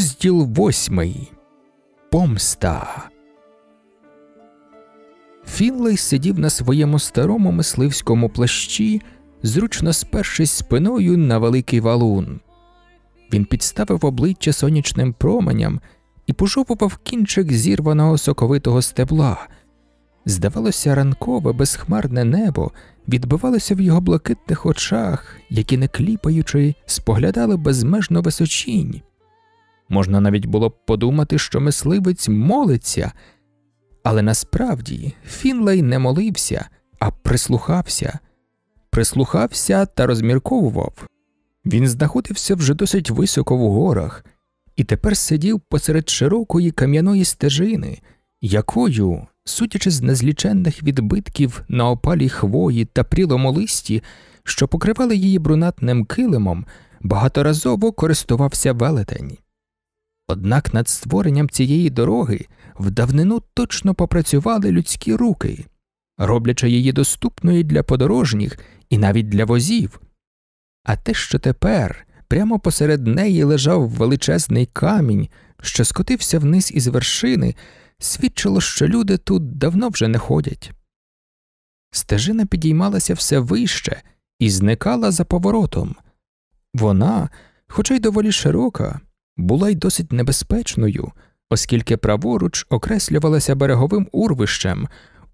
Розділ восьмий Помста. Фінлей сидів на своєму старому мисливському плащі, зручно спершись спиною на великий валун. Він підставив обличчя сонячним променям і пожовував кінчик зірваного соковитого стебла. Здавалося, ранкове безхмарне небо відбивалося в його блакитних очах, які, не кліпаючи, споглядали безмежно височінь. Можна навіть було б подумати, що мисливець молиться, але насправді Фінлей не молився, а прислухався, прислухався та розмірковував. Він знаходився вже досить високо в горах і тепер сидів посеред широкої кам'яної стежини, якою, судячи з незліченних відбитків на опалі хвої та прілому листі, що покривали її брунатним килимом, багаторазово користувався велетень. Однак над створенням цієї дороги в давнину точно попрацювали людські руки, роблячи її доступною для подорожніх і навіть для возів. А те, що тепер прямо посеред неї лежав величезний камінь, що скотився вниз із вершини, свідчило, що люди тут давно вже не ходять. Стежина підіймалася все вище і зникала за поворотом. Вона, хоча й доволі широка, була й досить небезпечною, оскільки праворуч окреслювалася береговим урвищем,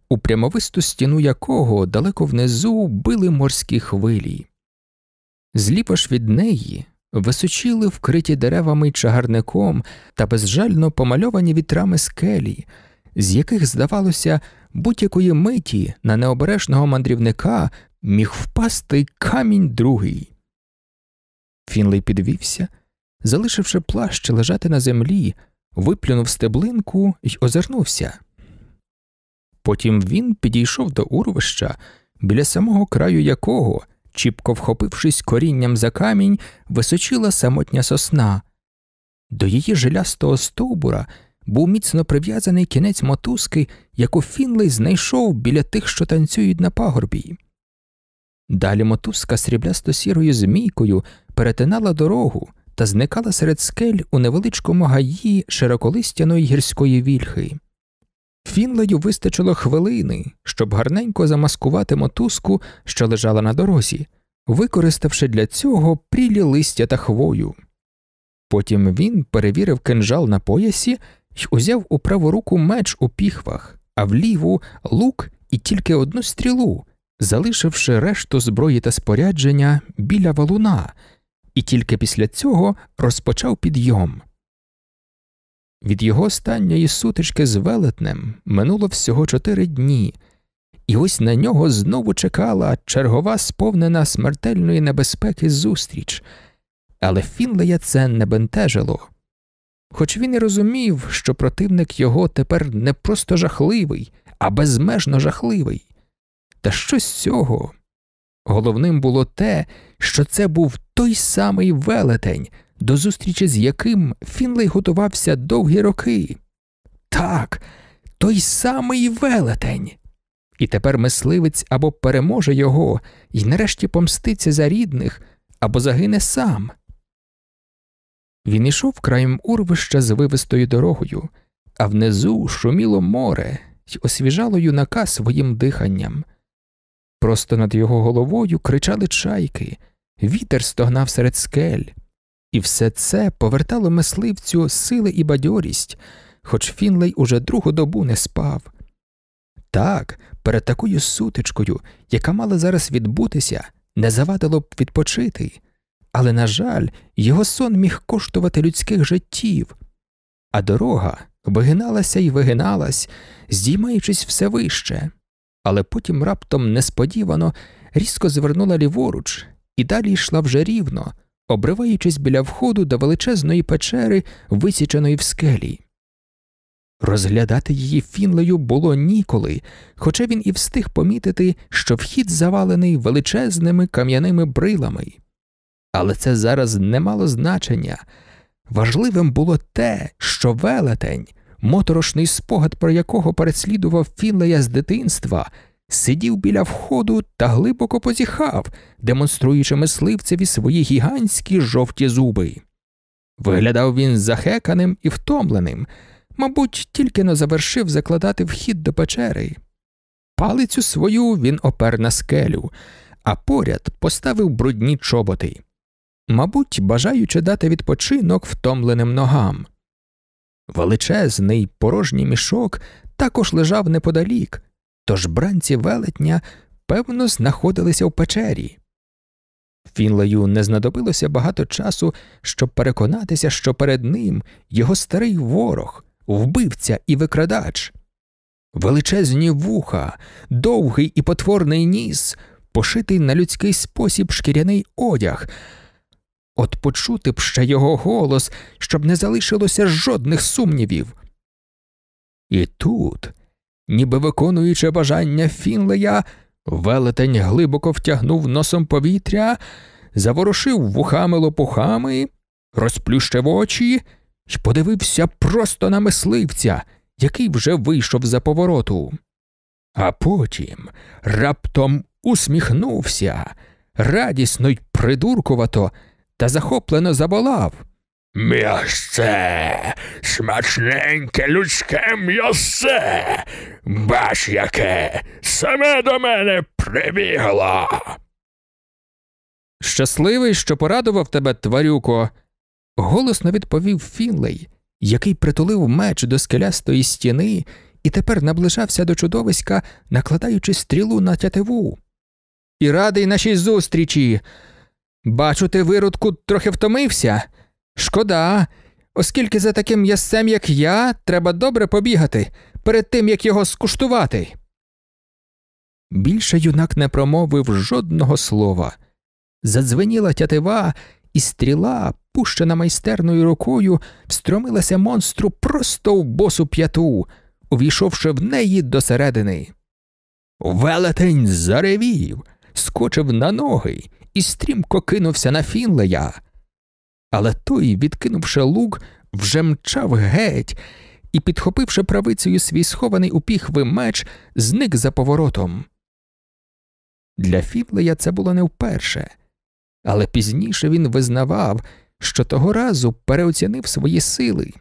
у прямовисту стіну якого далеко внизу били морські хвилі. Зліпо ж від неї височіли вкриті деревами й чагарником та безжально помальовані вітрами скелі, з яких, здавалося, будь-якої миті на необережного мандрівника міг впасти камінь другий. Фінлей підвівся залишивши плащ лежати на землі, виплюнув стеблинку і озирнувся. Потім він підійшов до урвища, біля самого краю якого, чіпко вхопившись корінням за камінь, височила самотня сосна. До її жилястого стовбура був міцно прив'язаний кінець мотузки, яку Фінлей знайшов біля тих, що танцюють на пагорбі. Далі мотузка сріблясто сірою змійкою перетинала дорогу, та зникала серед скель у невеличкому гаї широколистяної гірської вільхи. Фінлею вистачило хвилини, щоб гарненько замаскувати мотузку, що лежала на дорозі, використавши для цього прілі листя та хвою. Потім він перевірив кинжал на поясі й узяв у праву руку меч у піхвах, а в ліву лук і тільки одну стрілу, залишивши решту зброї та спорядження біля валуна, і тільки після цього розпочав підйом. Від його останньої сутички з велетнем минуло всього чотири дні, і ось на нього знову чекала чергова сповнена смертельної небезпеки зустріч, але Фінлея це не бентежило. Хоч він і розумів, що противник його тепер не просто жахливий, а безмежно жахливий, та що з цього Головним було те, що це був той самий велетень, до зустрічі з яким Фінлей готувався довгі роки. Так, той самий велетень. І тепер мисливець або переможе його і нарешті помститься за рідних, або загине сам. Він ішов краєм урвища з вивистою дорогою, а внизу шуміло море й освіжало юнака своїм диханням. Просто над його головою кричали чайки, вітер стогнав серед скель, і все це повертало мисливцю сили і бадьорість, хоч Фінлей уже другу добу не спав. Так, перед такою сутичкою, яка мала зараз відбутися, не завадило б відпочити, але, на жаль, його сон міг коштувати людських життів, а дорога вигиналася і вигиналась, здіймаючись все вище але потім раптом несподівано різко звернула ліворуч і далі йшла вже рівно, обриваючись біля входу до величезної печери, висіченої в скелі. Розглядати її фінлею було ніколи, хоча він і встиг помітити, що вхід завалений величезними кам'яними брилами. Але це зараз не мало значення. Важливим було те, що велетень моторошний спогад, про якого переслідував Фінлея з дитинства, сидів біля входу та глибоко позіхав, демонструючи мисливцеві свої гігантські жовті зуби. Виглядав він захеканим і втомленим, мабуть, тільки но завершив закладати вхід до печери. Палицю свою він опер на скелю, а поряд поставив брудні чоботи. Мабуть, бажаючи дати відпочинок втомленим ногам. Величезний порожній мішок також лежав неподалік, тож бранці велетня, певно, знаходилися в печері. Фінлею не знадобилося багато часу, щоб переконатися, що перед ним його старий ворог, вбивця і викрадач. Величезні вуха, довгий і потворний ніс, пошитий на людський спосіб шкіряний одяг. От почути б ще його голос, щоб не залишилося жодних сумнівів. І тут, ніби виконуючи бажання Фінлея, велетень глибоко втягнув носом повітря, заворушив вухами лопухами, розплющив очі і подивився просто на мисливця, який вже вийшов за повороту. А потім раптом усміхнувся радісно й придуркувато та захоплено заболав. М'ясце, смачненьке людське м'ясце. Бач, яке саме до мене прибігло. Щасливий, що порадував тебе, тварюко, голосно відповів Фінлей, який притулив меч до скелястої стіни і тепер наближався до чудовиська, накладаючи стрілу на тятиву. І радий нашій зустрічі. Бачу, ти, виродку, трохи втомився. Шкода, оскільки за таким ясцем, як я, треба добре побігати перед тим, як його скуштувати. Більше юнак не промовив жодного слова. Задзвеніла тятива, і стріла, пущена майстерною рукою, встромилася монстру просто в босу п'яту, увійшовши в неї досередини. Велетень заревів, скочив на ноги і стрімко кинувся на Фінлея. Але той, відкинувши лук, вже мчав геть і, підхопивши правицею свій схований у піхви меч, зник за поворотом. Для Фінлея це було не вперше, але пізніше він визнавав, що того разу переоцінив свої сили,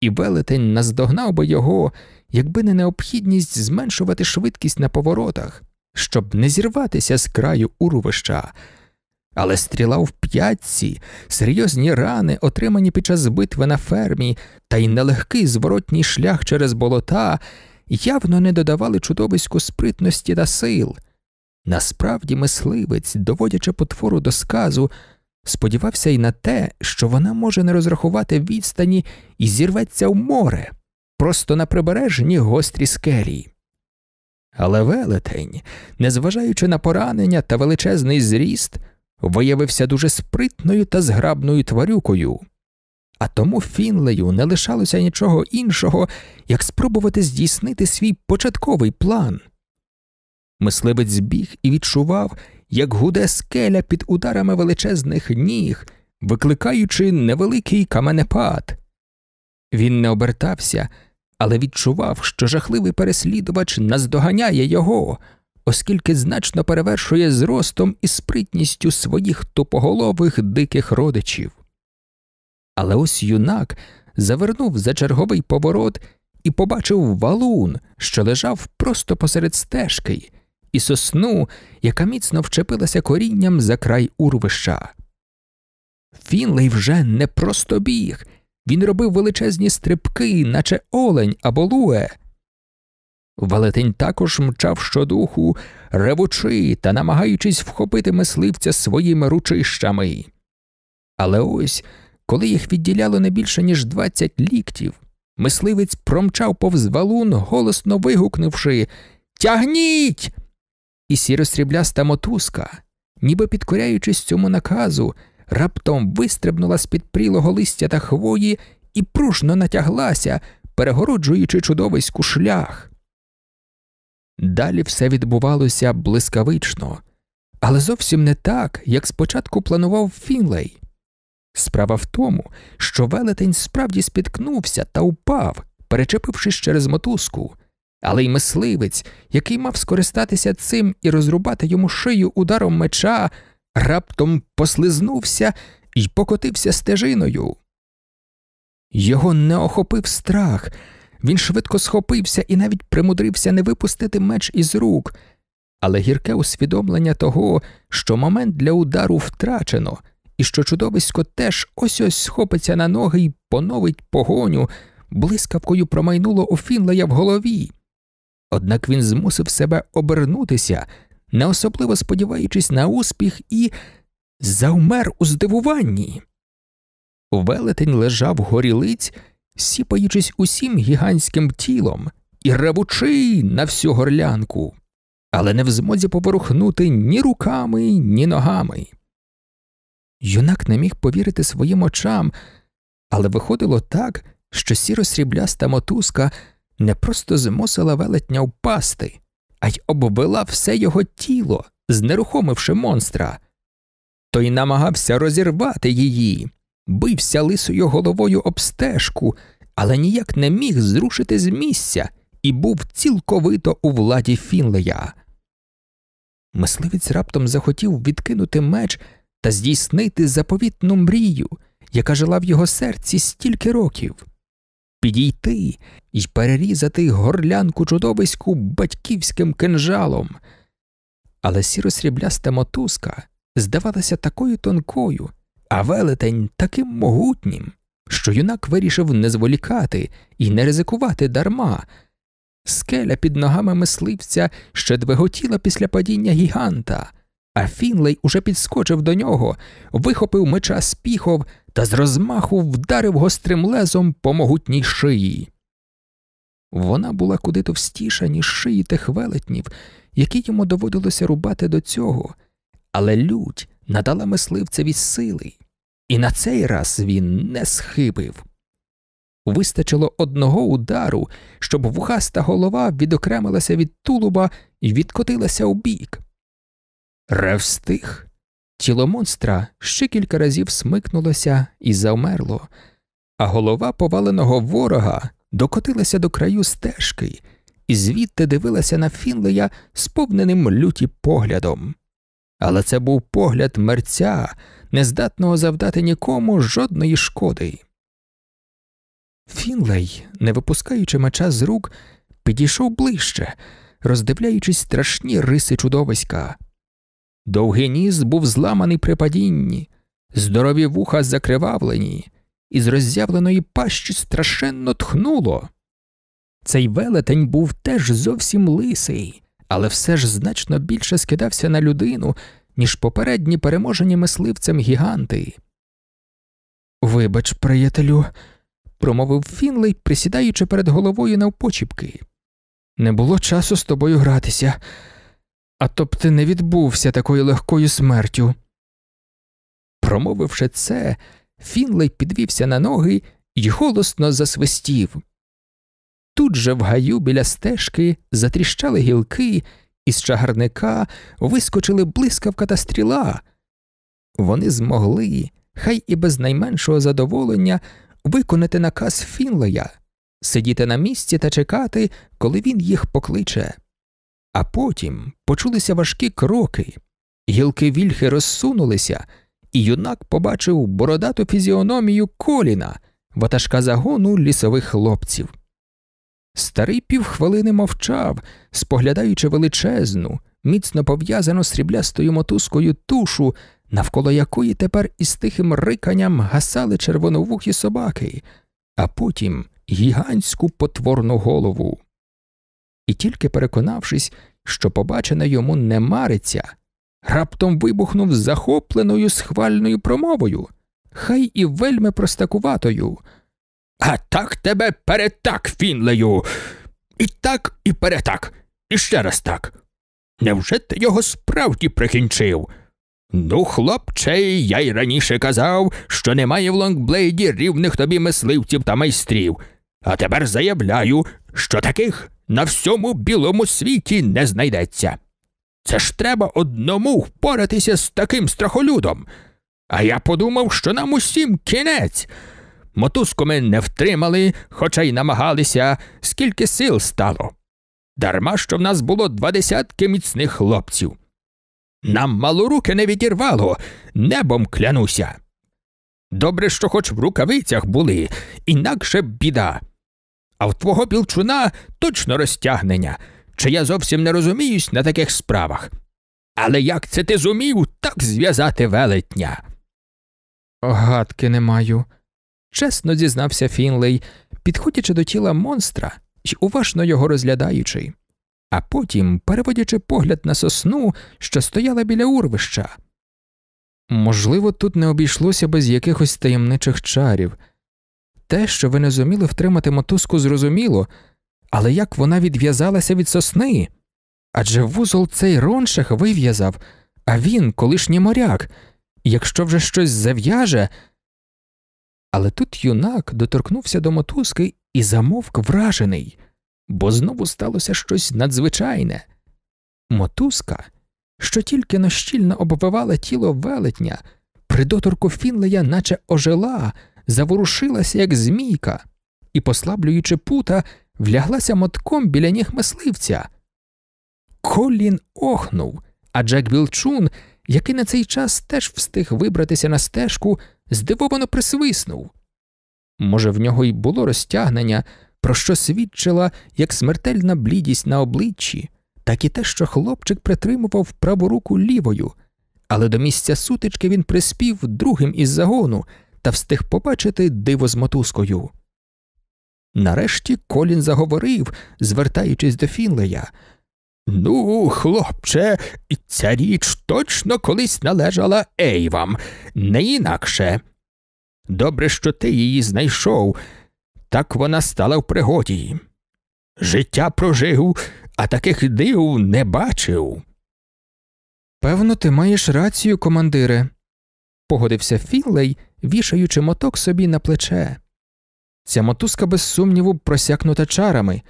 і велетень наздогнав би його, якби не необхідність зменшувати швидкість на поворотах, щоб не зірватися з краю урвища. Але стріла в п'ятці, серйозні рани, отримані під час битви на фермі, та й нелегкий зворотній шлях через болота, явно не додавали чудовиську спритності та сил. Насправді, мисливець, доводячи потвору до сказу, сподівався й на те, що вона може не розрахувати відстані і зірветься в море, просто на прибережні гострі скелії. Але велетень, незважаючи на поранення та величезний зріст, виявився дуже спритною та зграбною тварюкою, а тому Фінлею не лишалося нічого іншого, як спробувати здійснити свій початковий план. Мисливець біг і відчував, як гуде скеля під ударами величезних ніг, викликаючи невеликий каменепад. Він не обертався, але відчував, що жахливий переслідувач наздоганяє його оскільки значно перевершує зростом і спритністю своїх тупоголових диких родичів. Але ось юнак завернув за черговий поворот і побачив валун, що лежав просто посеред стежки, і сосну, яка міцно вчепилася корінням за край урвища. Фінлей вже не просто біг, він робив величезні стрибки, наче олень або луе. Велетень також мчав щодуху, ревучи та намагаючись вхопити мисливця своїми ручищами. Але ось, коли їх відділяло не більше, ніж двадцять ліктів, мисливець промчав повз валун, голосно вигукнувши Тягніть. І сіросрібляста мотузка, ніби підкоряючись цьому наказу, раптом вистрибнула з під прілого листя та хвої і пружно натяглася, перегороджуючи чудовиську шлях. Далі все відбувалося блискавично, але зовсім не так, як спочатку планував Фінлей. Справа в тому, що велетень справді спіткнувся та упав, перечепившись через мотузку, але й мисливець, який мав скористатися цим і розрубати йому шию ударом меча, раптом послизнувся і покотився стежиною. Його не охопив страх, він швидко схопився і навіть примудрився не випустити меч із рук, але гірке усвідомлення того, що момент для удару втрачено, і що чудовисько теж ось ось схопиться на ноги і поновить погоню, блискавкою промайнуло у Фінлея в голові. Однак він змусив себе обернутися, не особливо сподіваючись на успіх, і завмер у здивуванні. Велетень лежав горілиць сіпаючись усім гігантським тілом і ревучи на всю горлянку, але не в змозі поворухнути ні руками, ні ногами. Юнак не міг повірити своїм очам, але виходило так, що сіро срібляста мотузка не просто змусила велетня впасти, а й обвела все його тіло, знерухомивши монстра. Той намагався розірвати її, бився лисою головою об стежку, але ніяк не міг зрушити з місця і був цілковито у владі Фінлея. Мисливець раптом захотів відкинути меч та здійснити заповітну мрію, яка жила в його серці стільки років, підійти і перерізати горлянку чудовиську батьківським кинжалом. Але сіро срібляста мотузка здавалася такою тонкою, а велетень таким могутнім, що юнак вирішив не зволікати і не ризикувати дарма. Скеля під ногами мисливця ще двиготіла після падіння гіганта, а Фінлей уже підскочив до нього, вихопив меча з піхов та з розмаху вдарив гострим лезом по могутній шиї. Вона була куди товстіша, ніж шиї тих велетнів, які йому доводилося рубати до цього, але лють надала мисливцеві сили, і на цей раз він не схибив. Вистачило одного удару, щоб вухаста голова відокремилася від тулуба і відкотилася у бік. Рев стих. Тіло монстра ще кілька разів смикнулося і завмерло, а голова поваленого ворога докотилася до краю стежки і звідти дивилася на Фінлея сповненим люті поглядом але це був погляд мерця, нездатного завдати нікому жодної шкоди. Фінлей, не випускаючи меча з рук, підійшов ближче, роздивляючись страшні риси чудовиська. Довгий ніс був зламаний при падінні, здорові вуха закривавлені, і з роззявленої пащі страшенно тхнуло. Цей велетень був теж зовсім лисий, але все ж значно більше скидався на людину, ніж попередні переможені мисливцем гіганти. Вибач, приятелю, промовив Фінлей, присідаючи перед головою навпочіпки. Не було часу з тобою гратися, а то б ти не відбувся такою легкою смертю. Промовивши це, Фінлей підвівся на ноги і голосно засвистів. Тут же в гаю біля стежки затріщали гілки, із чагарника вискочили блискавка та стріла. Вони змогли, хай і без найменшого задоволення, виконати наказ Фінлея, сидіти на місці та чекати, коли він їх покличе. А потім почулися важкі кроки, гілки вільхи розсунулися, і юнак побачив бородату фізіономію коліна, ватажка загону лісових хлопців. Старий півхвилини мовчав, споглядаючи величезну, міцно пов'язану сріблястою мотузкою тушу, навколо якої тепер із тихим риканням гасали червоновухі собаки, а потім гігантську потворну голову. І тільки переконавшись, що побачене йому не мариться, раптом вибухнув захопленою схвальною промовою, хай і вельми простакуватою. А так тебе перетак, Фінлею. І так, і перетак, і ще раз так. Невже ти його справді прикінчив? Ну, хлопче, я й раніше казав, що немає в Лонгблейді рівних тобі мисливців та майстрів, а тепер заявляю, що таких на всьому білому світі не знайдеться. Це ж треба одному впоратися з таким страхолюдом. А я подумав, що нам усім кінець мотузку ми не втримали, хоча й намагалися, скільки сил стало. Дарма що в нас було два десятки міцних хлопців. Нам мало руки не відірвало, небом клянуся. Добре, що хоч в рукавицях були, інакше б біда. А в твого пілчуна точно розтягнення, чи я зовсім не розуміюсь на таких справах. Але як це ти зумів так зв'язати велетня? Гадки не маю, чесно зізнався Фінлей, підходячи до тіла монстра і уважно його розглядаючи, а потім переводячи погляд на сосну, що стояла біля урвища. Можливо, тут не обійшлося без якихось таємничих чарів. Те, що ви не зуміли втримати мотузку, зрозуміло, але як вона відв'язалася від сосни? Адже вузол цей роншах вив'язав, а він колишній моряк, якщо вже щось зав'яже, але тут юнак доторкнувся до мотузки і замовк вражений, бо знову сталося щось надзвичайне. Мотузка, що тільки нащільно обвивала тіло велетня, при доторку Фінлея, наче ожила, заворушилася, як змійка, і, послаблюючи пута, вляглася мотком біля ніг мисливця. Колін охнув, а Джек Білчун який на цей час теж встиг вибратися на стежку, здивовано присвиснув. Може, в нього й було розтягнення, про що свідчила як смертельна блідість на обличчі, так і те, що хлопчик притримував праву руку лівою, але до місця сутички він приспів другим із загону та встиг побачити диво з мотузкою. Нарешті Колін заговорив, звертаючись до Фінлея, Ну, хлопче, ця річ точно колись належала Ейвам, не інакше. Добре, що ти її знайшов, так вона стала в пригоді. Життя прожив, а таких див не бачив. Певно, ти маєш рацію, командире, погодився Філлей, вішаючи моток собі на плече. Ця мотузка, без сумніву, просякнута чарами.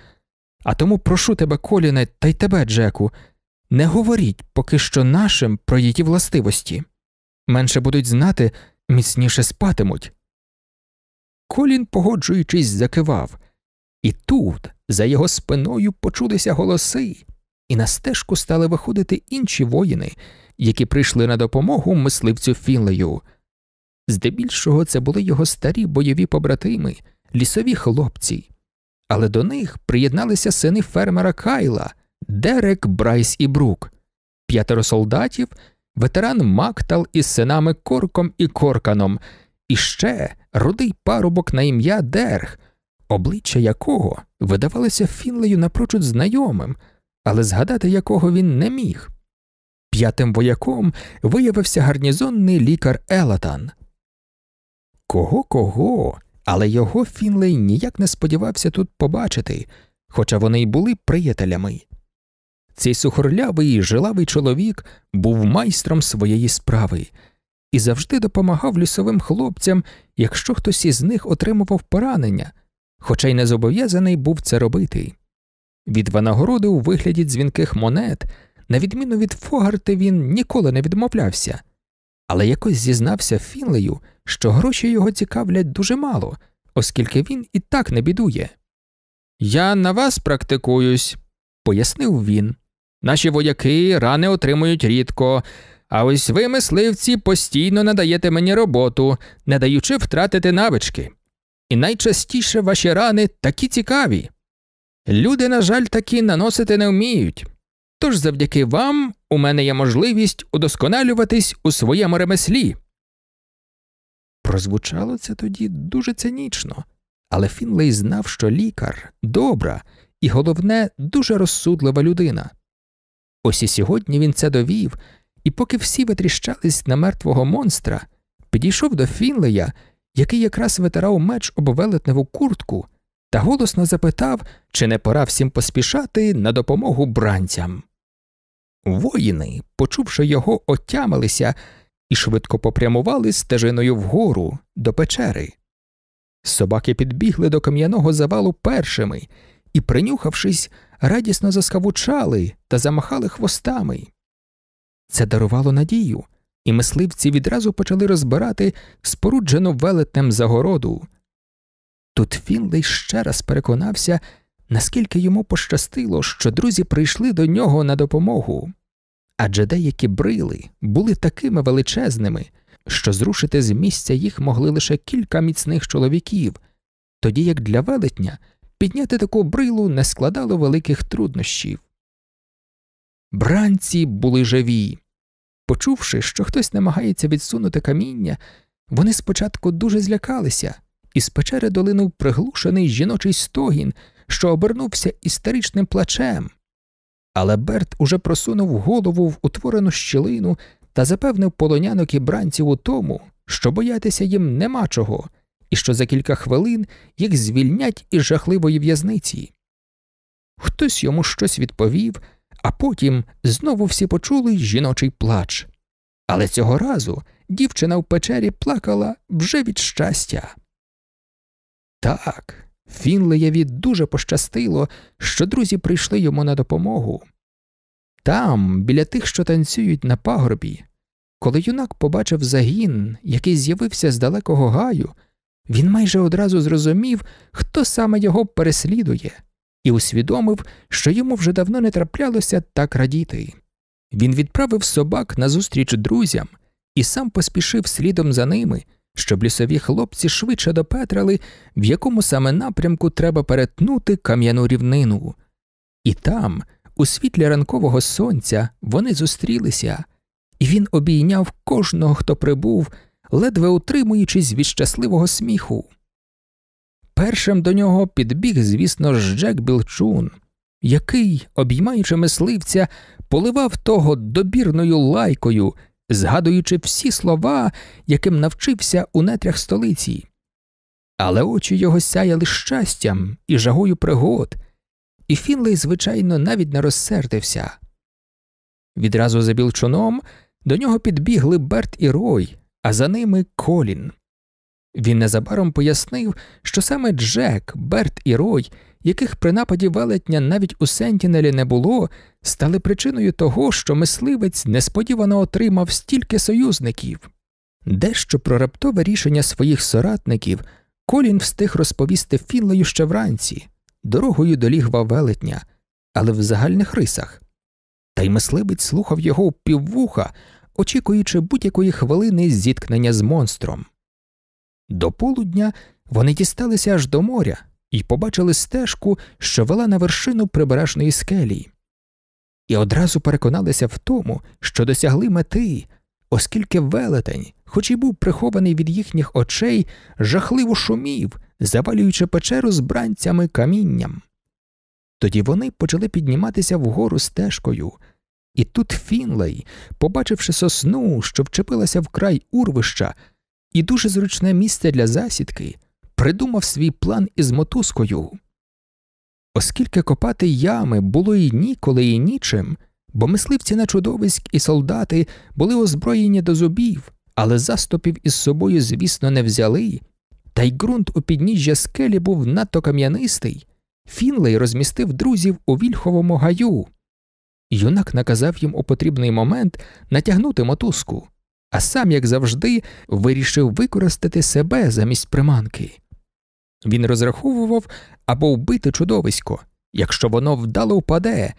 А тому прошу тебе, Коліне, та й тебе, Джеку, не говоріть поки що нашим про її властивості. Менше будуть знати, міцніше спатимуть. Колін, погоджуючись, закивав, і тут за його спиною почулися голоси, і на стежку стали виходити інші воїни, які прийшли на допомогу мисливцю Фінлею. Здебільшого це були його старі бойові побратими, лісові хлопці але до них приєдналися сини фермера Кайла, Дерек, Брайс і Брук, п'ятеро солдатів, ветеран Мактал із синами Корком і Корканом, і ще рудий парубок на ім'я Дерг, обличчя якого видавалося Фінлею напрочуд знайомим, але згадати якого він не міг. П'ятим вояком виявився гарнізонний лікар Елатан. Кого кого, але його Фінлей ніяк не сподівався тут побачити, хоча вони й були приятелями. Цей сухорлявий і жилавий чоловік був майстром своєї справи і завжди допомагав лісовим хлопцям, якщо хтось із них отримував поранення, хоча й не зобов'язаний був це робити. Від винагороди у вигляді дзвінких монет, на відміну від Фогарти, він ніколи не відмовлявся але якось зізнався Фінлею, що гроші його цікавлять дуже мало, оскільки він і так не бідує. Я на вас практикуюсь, пояснив він. Наші вояки рани отримують рідко, а ось ви, мисливці, постійно надаєте мені роботу, не даючи втратити навички. І найчастіше ваші рани такі цікаві. Люди, на жаль, такі наносити не вміють. Тож завдяки вам у мене є можливість удосконалюватись у своєму ремеслі. Прозвучало це тоді дуже цинічно, але Фінлей знав, що лікар добра і, головне, дуже розсудлива людина. Ось і сьогодні він це довів, і поки всі витріщались на мертвого монстра, підійшов до Фінлея, який якраз витирав меч об велетневу куртку, та голосно запитав, чи не пора всім поспішати на допомогу бранцям. Воїни, почувши його, отямилися і швидко попрямували стежиною вгору до печери. Собаки підбігли до кам'яного завалу першими і, принюхавшись, радісно заскавучали та замахали хвостами. Це дарувало надію, і мисливці відразу почали розбирати споруджену велетнем загороду. Тут Фінлей ще раз переконався, наскільки йому пощастило, що друзі прийшли до нього на допомогу. Адже деякі брили були такими величезними, що зрушити з місця їх могли лише кілька міцних чоловіків, тоді як для велетня підняти таку брилу не складало великих труднощів. Бранці були живі. Почувши, що хтось намагається відсунути каміння, вони спочатку дуже злякалися, і з печери долинув приглушений жіночий стогін, що обернувся істеричним плачем. Але Берт уже просунув голову в утворену щілину та запевнив полонянок і бранців у тому, що боятися їм нема чого, і що за кілька хвилин їх звільнять із жахливої в'язниці. Хтось йому щось відповів, а потім знову всі почули жіночий плач. Але цього разу дівчина в печері плакала вже від щастя. Так, Фінлеєві дуже пощастило, що друзі прийшли йому на допомогу. Там, біля тих, що танцюють на пагорбі, коли юнак побачив загін, який з'явився з далекого гаю, він майже одразу зрозумів, хто саме його переслідує, і усвідомив, що йому вже давно не траплялося так радіти. Він відправив собак назустріч друзям і сам поспішив слідом за ними, щоб лісові хлопці швидше допетрили, в якому саме напрямку треба перетнути кам'яну рівнину. І там, у світлі ранкового сонця, вони зустрілися, і він обійняв кожного, хто прибув, ледве утримуючись від щасливого сміху. Першим до нього підбіг, звісно Джек Білчун, який, обіймаючи мисливця, поливав того добірною лайкою згадуючи всі слова, яким навчився у нетрях столиці. Але очі його сяяли щастям і жагою пригод, і Фінлей, звичайно, навіть не розсердився. Відразу за білчуном до нього підбігли Берт і Рой, а за ними Колін. Він незабаром пояснив, що саме Джек, Берт і Рой, яких при нападі велетня навіть у Сентінелі не було, стали причиною того, що мисливець несподівано отримав стільки союзників. Дещо про раптове рішення своїх соратників Колін встиг розповісти Фінлею ще вранці, дорогою до лігва велетня, але в загальних рисах. Та й мисливець слухав його піввуха, очікуючи будь-якої хвилини зіткнення з монстром. До полудня вони дісталися аж до моря і побачили стежку, що вела на вершину прибережної скелі, і одразу переконалися в тому, що досягли мети, оскільки велетень, хоч і був прихований від їхніх очей, жахливо шумів, завалюючи печеру з бранцями камінням. Тоді вони почали підніматися вгору стежкою. І тут Фінлей, побачивши сосну, що вчепилася в край урвища, і дуже зручне місце для засідки, придумав свій план із мотузкою. Оскільки копати ями було і ніколи, і нічим, бо мисливці на чудовиськ і солдати були озброєні до зубів, але заступів із собою, звісно, не взяли, та й ґрунт у підніжжя скелі був надто кам'янистий, Фінлей розмістив друзів у вільховому гаю. Юнак наказав їм у потрібний момент натягнути мотузку а сам, як завжди, вирішив використати себе замість приманки. Він розраховував або вбити чудовисько, якщо воно вдало впаде,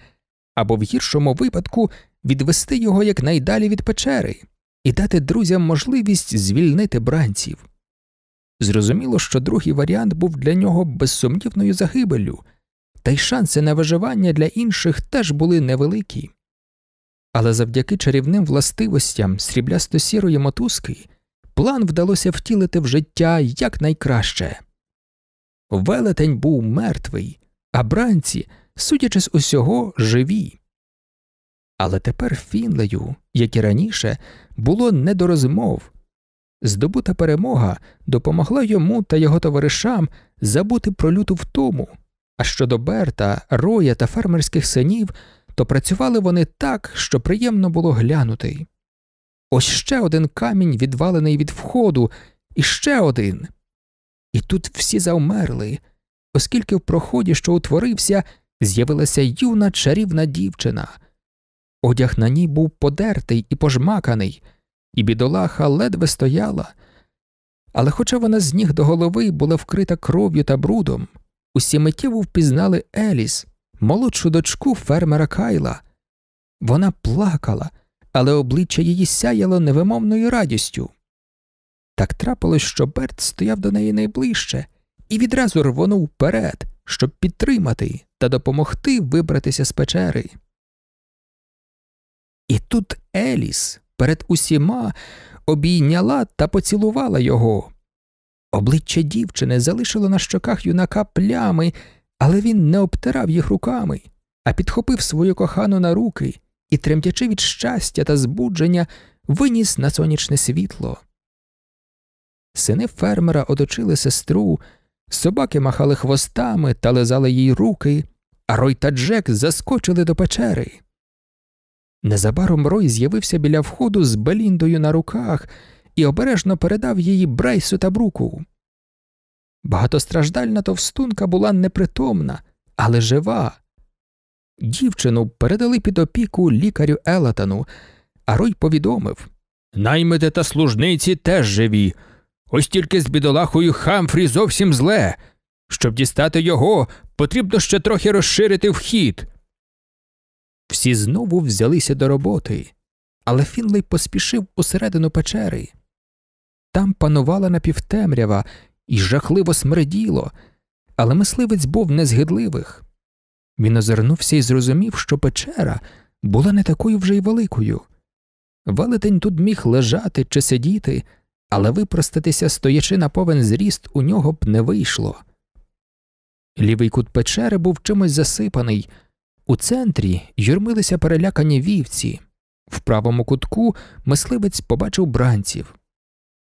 або в гіршому випадку відвести його якнайдалі від печери і дати друзям можливість звільнити бранців. Зрозуміло, що другий варіант був для нього безсумнівною загибелю, та й шанси на виживання для інших теж були невеликі. Але завдяки чарівним властивостям сріблясто-сірої мотузки план вдалося втілити в життя якнайкраще. Велетень був мертвий, а бранці, судячи з усього, живі. Але тепер Фінлею, як і раніше, було не до розмов. Здобута перемога допомогла йому та його товаришам забути про люту втому, а щодо Берта, Роя та фермерських синів то працювали вони так, що приємно було глянути. Ось ще один камінь, відвалений від входу, і ще один. І тут всі завмерли, оскільки в проході, що утворився, з'явилася юна чарівна дівчина. Одяг на ній був подертий і пожмаканий, і бідолаха ледве стояла. Але, хоча вона з ніг до голови була вкрита кров'ю та брудом, усі миттєво впізнали Еліс молодшу дочку фермера Кайла. Вона плакала, але обличчя її сяяло невимовною радістю. Так трапилось, що Берт стояв до неї найближче і відразу рвонув вперед, щоб підтримати та допомогти вибратися з печери. І тут Еліс перед усіма обійняла та поцілувала його. Обличчя дівчини залишило на щоках юнака плями, але він не обтирав їх руками, а підхопив свою кохану на руки і, тремтячи від щастя та збудження, виніс на сонячне світло. Сини фермера оточили сестру, собаки махали хвостами та лизали їй руки, а Рой та Джек заскочили до печери. Незабаром Рой з'явився біля входу з Беліндою на руках і обережно передав її Брейсу та Бруку. Багатостраждальна товстунка була непритомна, але жива. Дівчину передали під опіку лікарю Елатану, а Рой повідомив Наймите та служниці теж живі. Ось тільки з бідолахою Хамфрі зовсім зле. Щоб дістати його, потрібно ще трохи розширити вхід. Всі знову взялися до роботи, але Фінлей поспішив усередину печери. Там панувала напівтемрява, і жахливо смерділо, але мисливець був не з гидливих. Він озирнувся і зрозумів, що печера була не такою вже й великою. Велетень тут міг лежати чи сидіти, але випростатися, стоячи на повен зріст, у нього б не вийшло. Лівий кут печери був чимось засипаний, у центрі юрмилися перелякані вівці, в правому кутку мисливець побачив бранців.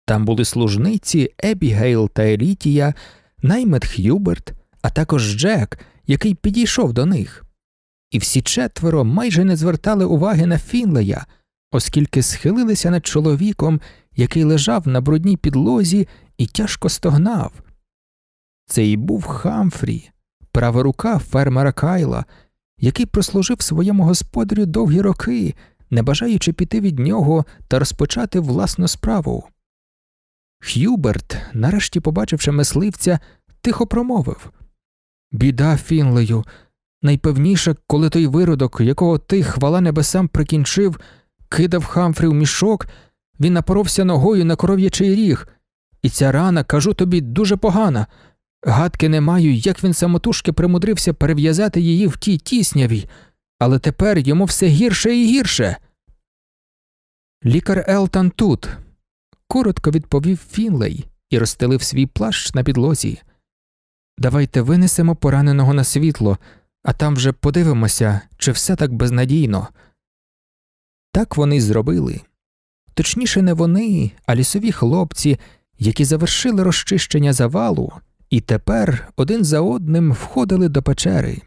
Там були служниці Ебігейл та Елітія, наймет Х'юберт, а також Джек, який підійшов до них. І всі четверо майже не звертали уваги на Фінлея, оскільки схилилися над чоловіком, який лежав на брудній підлозі і тяжко стогнав. Це і був Хамфрі, права рука фермера Кайла, який прослужив своєму господарю довгі роки, не бажаючи піти від нього та розпочати власну справу. Х'юберт, нарешті побачивши мисливця, тихо промовив Біда, Фінлею, найпевніше, коли той виродок, якого ти, хвала небесам, прикінчив, кидав Хамфрі в мішок, він напоровся ногою на коров'ячий ріг, і ця рана, кажу тобі, дуже погана. Гадки не маю, як він самотужки примудрився перев'язати її в тій тісняві, але тепер йому все гірше і гірше. Лікар Елтан тут, коротко відповів Фінлей і розстелив свій плащ на підлозі. Давайте винесемо пораненого на світло, а там вже подивимося, чи все так безнадійно. Так вони й зробили. Точніше, не вони, а лісові хлопці, які завершили розчищення завалу, і тепер один за одним входили до печери.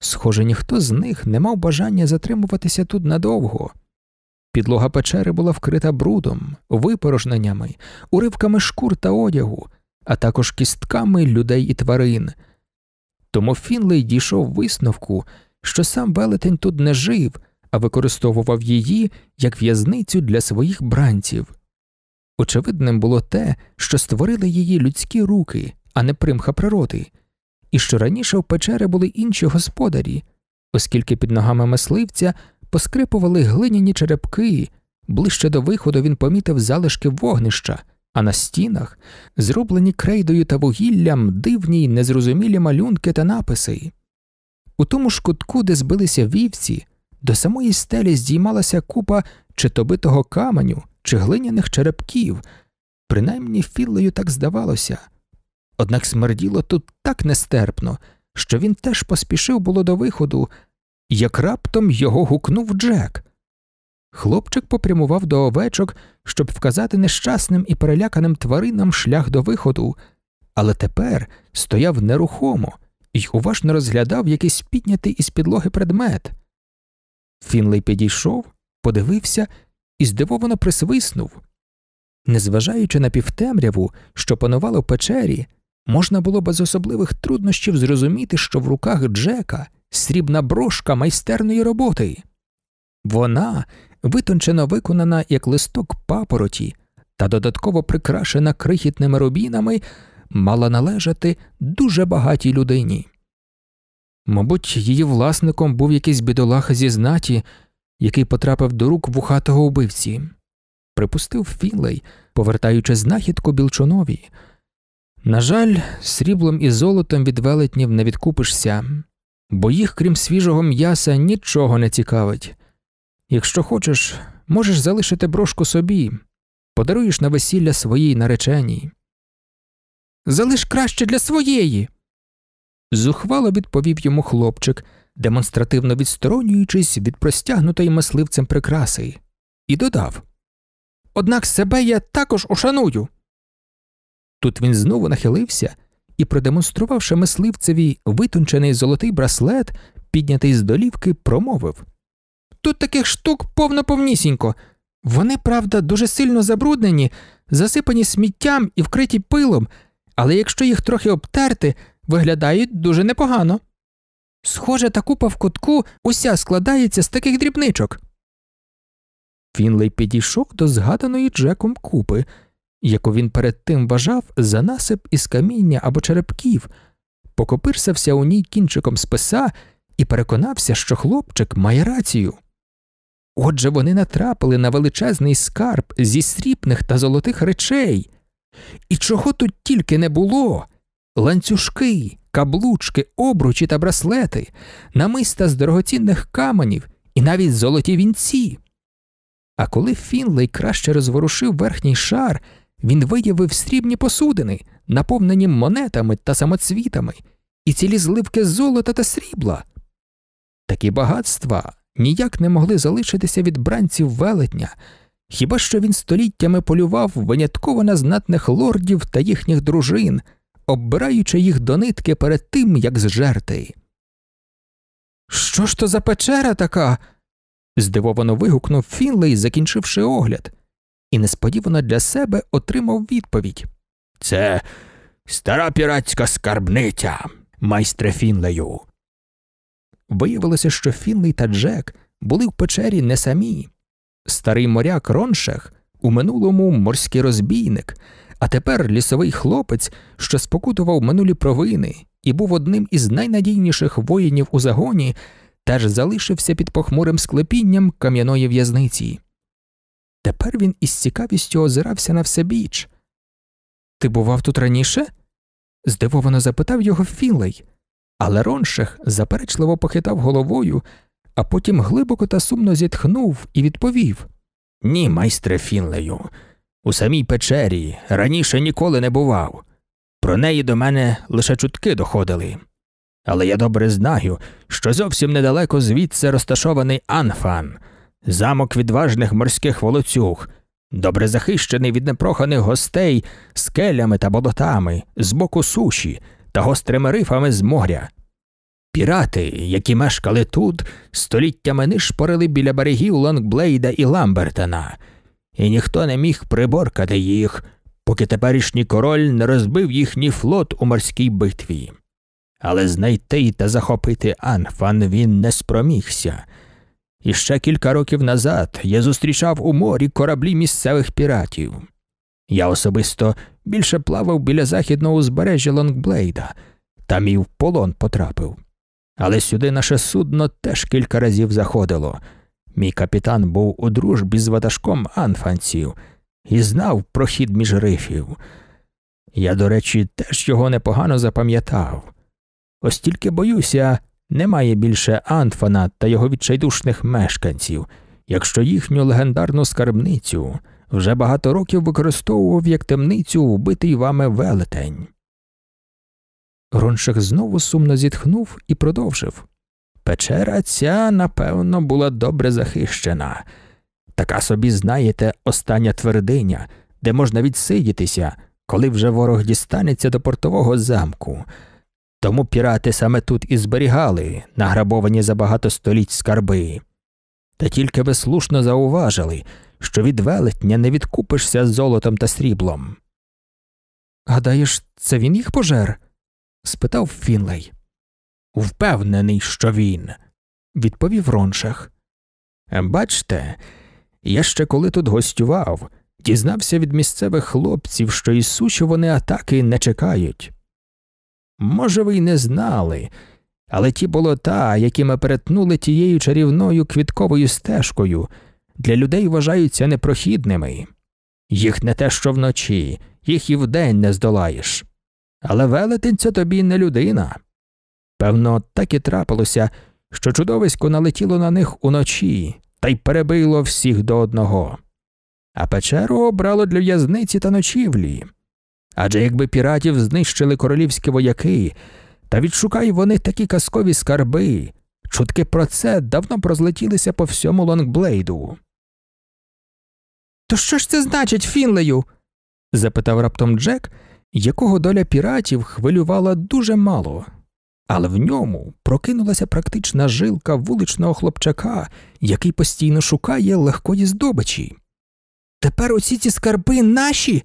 Схоже, ніхто з них не мав бажання затримуватися тут надовго. Підлога печери була вкрита брудом, випорожненнями, уривками шкур та одягу, а також кістками людей і тварин. Тому Фінлей дійшов висновку, що сам велетень тут не жив, а використовував її як в'язницю для своїх бранців. Очевидним було те, що створили її людські руки, а не примха природи, і що раніше в печери були інші господарі, оскільки під ногами мисливця поскрипували глиняні черепки, ближче до виходу він помітив залишки вогнища, а на стінах зроблені крейдою та вугіллям дивні й незрозумілі малюнки та написи. У тому ж кутку, де збилися вівці, до самої стелі здіймалася купа чи тобитого каменю, чи глиняних черепків, принаймні Філлею так здавалося. Однак смерділо тут так нестерпно, що він теж поспішив було до виходу, як раптом його гукнув Джек. Хлопчик попрямував до овечок, щоб вказати нещасним і переляканим тваринам шлях до виходу, але тепер стояв нерухомо і уважно розглядав якийсь піднятий із підлоги предмет. Фінлей підійшов, подивився і здивовано присвиснув. Незважаючи на півтемряву, що панувало в печері, можна було без особливих труднощів зрозуміти, що в руках Джека срібна брошка майстерної роботи. Вона витончено виконана як листок папороті та додатково прикрашена крихітними рубінами, мала належати дуже багатій людині. Мабуть, її власником був якийсь бідолаха зі знаті, який потрапив до рук вухатого убивці, припустив Фінлей, повертаючи знахідку білчунові. На жаль, сріблом і золотом від велетнів не відкупишся бо їх, крім свіжого м'яса, нічого не цікавить. Якщо хочеш, можеш залишити брошку собі, подаруєш на весілля своїй нареченій. Залиш краще для своєї. Зухвало відповів йому хлопчик, демонстративно відсторонюючись від простягнутої мисливцем прикраси, і додав Однак себе я також ушаную. Тут він знову нахилився і, продемонструвавши мисливцеві витончений золотий браслет, піднятий з долівки, промовив Тут таких штук повно повнісінько. Вони, правда, дуже сильно забруднені, засипані сміттям і вкриті пилом, але якщо їх трохи обтерти, виглядають дуже непогано. Схоже, та купа в кутку уся складається з таких дрібничок. Фінлей підійшов до згаданої Джеком купи яку він перед тим вважав за насип із каміння або черепків, покопирсався у ній кінчиком списа і переконався, що хлопчик має рацію. Отже, вони натрапили на величезний скарб зі срібних та золотих речей. І чого тут тільки не було ланцюжки, каблучки, обручі та браслети, намиста з дорогоцінних каменів і навіть золоті вінці. А коли Фінлей краще розворушив верхній шар, він виявив срібні посудини, наповнені монетами та самоцвітами, і цілі зливки золота та срібла. Такі багатства ніяк не могли залишитися від бранців велетня, хіба що він століттями полював винятково на знатних лордів та їхніх дружин, оббираючи їх до нитки перед тим, як зжерти. Що ж то за печера така? здивовано вигукнув Фінлей, закінчивши огляд і несподівано для себе отримав відповідь Це стара піратська скарбниця, майстре Фінлею. Виявилося, що Фінлей та Джек були в печері не самі. Старий моряк Роншех у минулому морський розбійник, а тепер лісовий хлопець, що спокутував минулі провини і був одним із найнадійніших воїнів у загоні, теж залишився під похмурим склепінням кам'яної в'язниці. Тепер він із цікавістю озирався на всебіч. Ти бував тут раніше? здивовано запитав його Філей, але Роншех заперечливо похитав головою, а потім глибоко та сумно зітхнув і відповів Ні, майстре Фінлею, у самій печері раніше ніколи не бував. Про неї до мене лише чутки доходили. Але я добре знаю, що зовсім недалеко звідси розташований Анфан замок відважних морських волоцюг, добре захищений від непроханих гостей скелями та болотами, з боку суші та гострими рифами з моря. Пірати, які мешкали тут, століттями нишпорили біля берегів Лонгблейда і Ламбертона, і ніхто не міг приборкати їх, поки теперішній король не розбив їхній флот у морській битві. Але знайти та захопити Анфан він не спромігся. Іще кілька років назад я зустрічав у морі кораблі місцевих піратів. Я особисто більше плавав біля західного узбережжя Лонгблейда, там і в полон потрапив. Але сюди наше судно теж кілька разів заходило. Мій капітан був у дружбі з ватажком анфанців і знав про хід між рифів. Я, до речі, теж його непогано запам'ятав. Ось тільки боюся, немає більше Антфана та його відчайдушних мешканців, якщо їхню легендарну скарбницю вже багато років використовував як темницю вбитий вами велетень. Гронших знову сумно зітхнув і продовжив Печера ця, напевно, була добре захищена. Така собі, знаєте, остання твердиня, де можна відсидітися, коли вже ворог дістанеться до портового замку. Тому пірати саме тут і зберігали награбовані за багато століть скарби. Та тільки ви слушно зауважили, що від велетня не відкупишся з золотом та сріблом. Гадаєш, це він їх пожер? спитав Фінлей. Впевнений, що він, відповів Роншах. Бачте, я ще коли тут гостював, дізнався від місцевих хлопців, що із суші вони атаки не чекають. Може, ви й не знали, але ті болота, які ми перетнули тією чарівною квітковою стежкою, для людей вважаються непрохідними. Їх не те, що вночі, їх і вдень не здолаєш. Але велетень це тобі не людина. Певно, так і трапилося, що чудовисько налетіло на них уночі та й перебило всіх до одного. А печеру обрало для в'язниці та ночівлі. Адже якби піратів знищили королівські вояки, та відшукай вони такі казкові скарби, чутки про це давно прозлетілися по всьому Лонгблейду. То що ж це значить, Фінлею? запитав раптом Джек, якого доля піратів хвилювала дуже мало, але в ньому прокинулася практична жилка вуличного хлопчака, який постійно шукає легкої здобичі. Тепер усі ці скарби наші?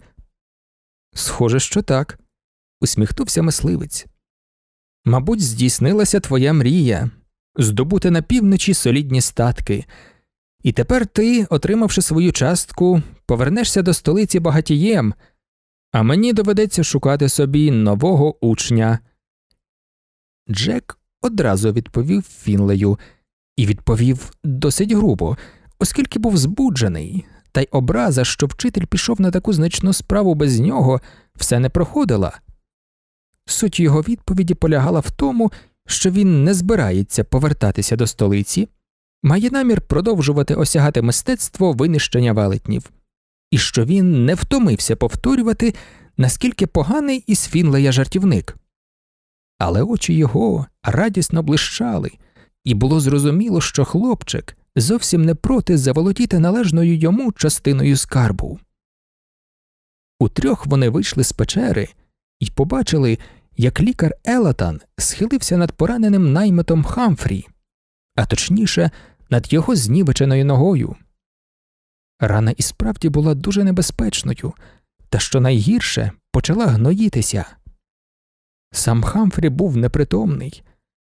Схоже, що так, усміхнувся мисливець. Мабуть, здійснилася твоя мрія здобути на півночі солідні статки, і тепер ти, отримавши свою частку, повернешся до столиці багатієм, а мені доведеться шукати собі нового учня. Джек одразу відповів Фінлею і відповів досить грубо, оскільки був збуджений, та й образа, що вчитель пішов на таку значну справу без нього, все не проходила. Суть його відповіді полягала в тому, що він не збирається повертатися до столиці, має намір продовжувати осягати мистецтво винищення велетнів, і що він не втомився повторювати, наскільки поганий із Фінлея жартівник. Але очі його радісно блищали, і було зрозуміло, що хлопчик зовсім не проти заволодіти належною йому частиною скарбу. Утрьох вони вийшли з печери і побачили, як лікар Елатан схилився над пораненим найметом Хамфрі, а точніше, над його знівеченою ногою. Рана і справді була дуже небезпечною, та що найгірше почала гноїтися. Сам Хамфрі був непритомний,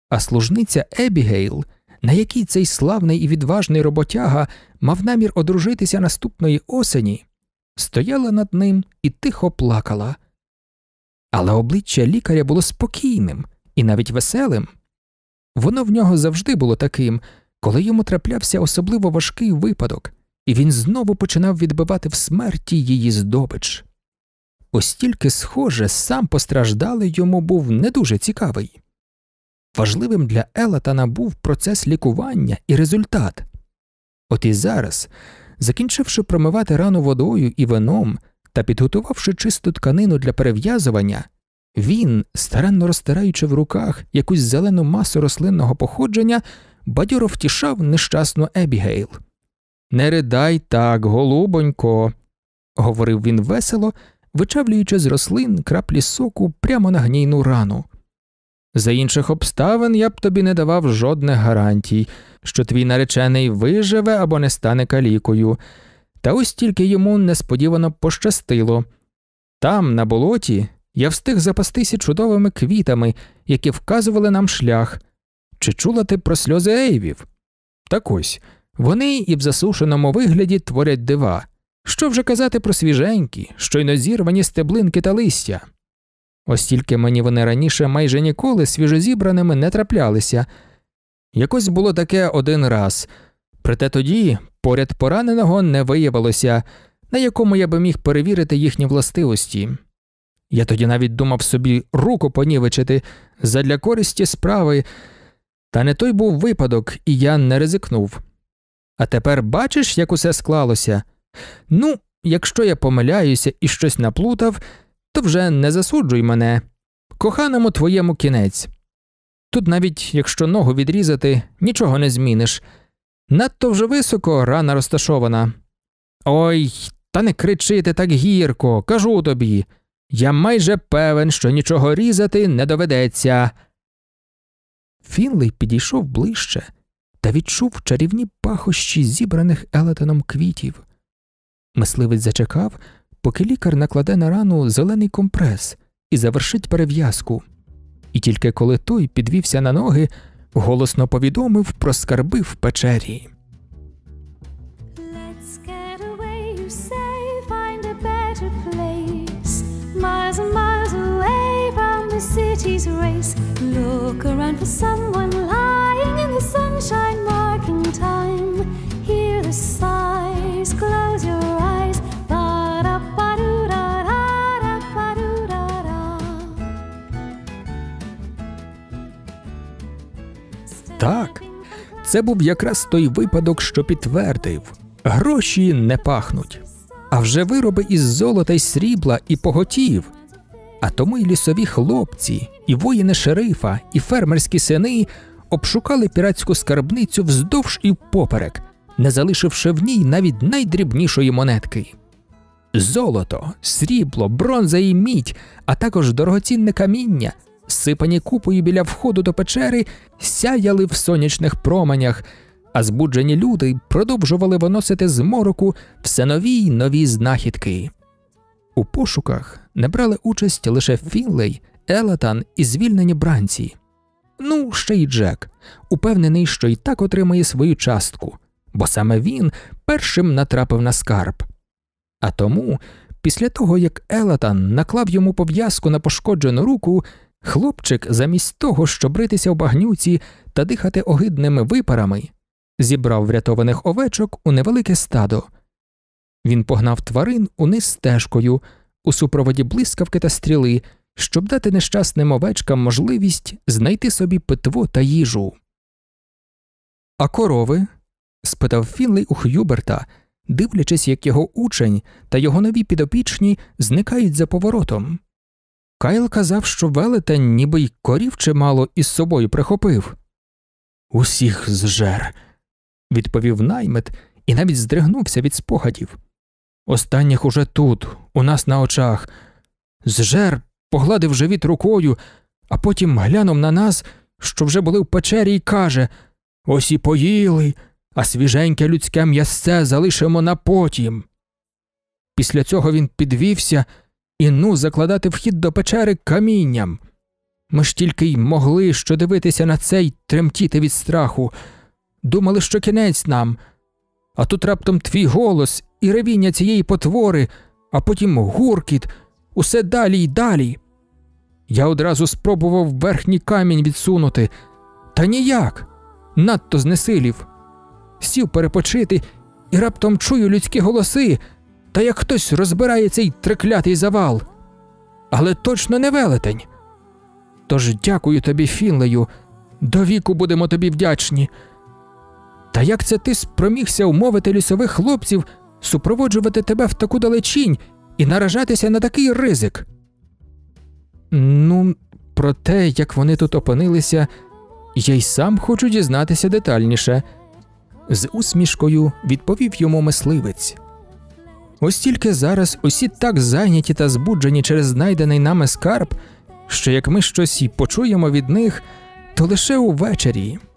а служниця Ебігейл – на якій цей славний і відважний роботяга мав намір одружитися наступної осені, стояла над ним і тихо плакала. Але обличчя лікаря було спокійним і навіть веселим. Воно в нього завжди було таким, коли йому траплявся особливо важкий випадок, і він знову починав відбивати в смерті її здобич. Остільки, схоже, сам постраждалий йому був не дуже цікавий. Важливим для Елатана був процес лікування і результат. От і зараз, закінчивши промивати рану водою і вином та підготувавши чисту тканину для перев'язування, він, старанно розтираючи в руках якусь зелену масу рослинного походження, бадьоро втішав нещасну Ебігейл. Не ридай так, голубонько, говорив він весело, вичавлюючи з рослин краплі соку прямо на гнійну рану. За інших обставин я б тобі не давав жодних гарантій, що твій наречений виживе або не стане калікою, та ось тільки йому несподівано пощастило. Там, на болоті, я встиг запастися чудовими квітами, які вказували нам шлях. Чи чула ти про сльози Ейвів? Так ось вони і в засушеному вигляді творять дива. Що вже казати про свіженькі, щойно зірвані стеблинки та листя. Оскільки мені вони раніше майже ніколи свіжозібраними не траплялися. Якось було таке один раз, проте тоді поряд пораненого не виявилося, на якому я би міг перевірити їхні властивості. Я тоді навіть думав собі руку понівечити задля користі справи, та не той був випадок, і я не ризикнув. А тепер бачиш, як усе склалося? Ну, якщо я помиляюся і щось наплутав то вже не засуджуй мене, коханому твоєму кінець. Тут навіть якщо ногу відрізати, нічого не зміниш. Надто вже високо рана розташована. Ой, та не кричити так гірко, кажу тобі. Я майже певен, що нічого різати не доведеться. Фінлей підійшов ближче та відчув чарівні пахощі зібраних Елетоном квітів. Мисливець зачекав, поки лікар накладе на рану зелений компрес і завершить перев'язку. І тільки коли той підвівся на ноги, голосно повідомив про скарби в печері. Look around for someone lying in the sunshine, marking Це був якраз той випадок, що підтвердив: гроші не пахнуть, а вже вироби із золота й срібла і поготів. А тому й лісові хлопці, і воїни шерифа, і фермерські сини обшукали піратську скарбницю вздовж і впоперек, не залишивши в ній навіть найдрібнішої монетки. Золото, срібло, бронза і мідь, а також дорогоцінне каміння сипані купою біля входу до печери, сяяли в сонячних променях, а збуджені люди продовжували виносити з мороку все нові й нові знахідки. У пошуках не брали участь лише Фінлей, Елатан і звільнені бранці. Ну, ще й Джек, упевнений, що і так отримає свою частку, бо саме він першим натрапив на скарб. А тому, після того як Елатан наклав йому пов'язку на пошкоджену руку, Хлопчик, замість того, щоб бритися в багнюці та дихати огидними випарами, зібрав врятованих овечок у невелике стадо. Він погнав тварин униз стежкою у супроводі блискавки та стріли, щоб дати нещасним овечкам можливість знайти собі питво та їжу. А корови? спитав Фінлей у Х'юберта, дивлячись, як його учень та його нові підопічні зникають за поворотом. Кайл казав, що велетень ніби й корів чимало із собою прихопив. Усіх зжер, відповів наймет і навіть здригнувся від спогадів. Останніх уже тут, у нас на очах. Зжер погладив живіт рукою, а потім глянув на нас, що вже були в печері, і каже Ось і поїли, а свіженьке людське м'ясце залишимо на потім. Після цього він підвівся і ну закладати вхід до печери камінням. Ми ж тільки й могли що дивитися на це й тремтіти від страху, думали, що кінець нам. А тут раптом твій голос і ревіння цієї потвори, а потім гуркіт, усе далі й далі. Я одразу спробував верхній камінь відсунути, та ніяк, надто знесилів. Сів перепочити і раптом чую людські голоси та як хтось розбирає цей триклятий завал, але точно не велетень. Тож дякую тобі, Фінлею, до віку будемо тобі вдячні. Та як це ти спромігся умовити лісових хлопців супроводжувати тебе в таку далечінь і наражатися на такий ризик? Ну, про те, як вони тут опинилися, я й сам хочу дізнатися детальніше. З усмішкою відповів йому мисливець. Ось тільки зараз усі так зайняті та збуджені через знайдений нами скарб, що як ми щось і почуємо від них, то лише увечері.